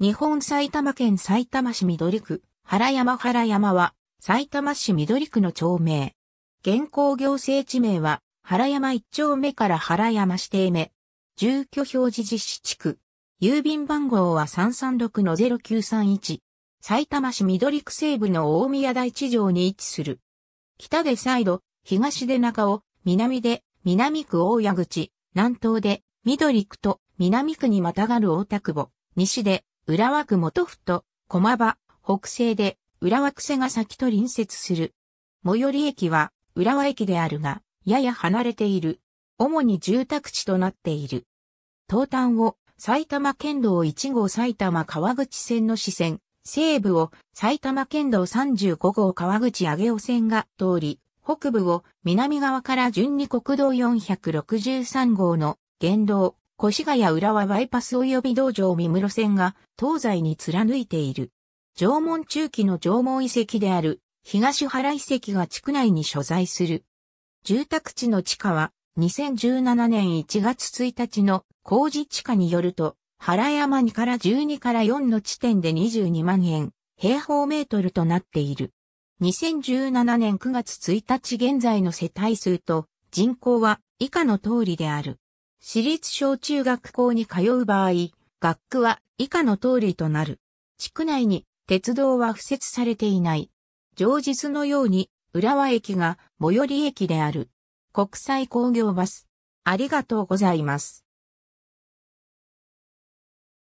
日本埼玉県埼玉市緑区、原山原山は、埼玉市緑区の町名。現行行政地名は、原山一丁目から原山指定目。住居表示実施地区。郵便番号は336-0931。埼玉市緑区西部の大宮台地上に位置する。北で再度、東で中尾、南で南区大谷口、南東で緑区と南区にまたがる大田久保、西で浦和区元府と駒場、北西で浦和区瀬ヶ崎と隣接する。最寄り駅は浦和駅であるが、やや離れている。主に住宅地となっている。東端を埼玉県道1号埼玉川口線の支線、西部を埼玉県道35号川口上尾線が通り、北部を南側から順に国道463号の原道越谷浦和バイパス及び道場三室線が東西に貫いている。縄文中期の縄文遺跡である東原遺跡が地区内に所在する。住宅地の地下は2017年1月1日の工事地下によると、原山2から12から4の地点で22万円平方メートルとなっている。2017年9月1日現在の世帯数と人口は以下の通りである。私立小中学校に通う場合、学区は以下の通りとなる。地区内に鉄道は付設されていない。常日のように浦和駅が最寄り駅である。国際工業バス。ありがとうございます。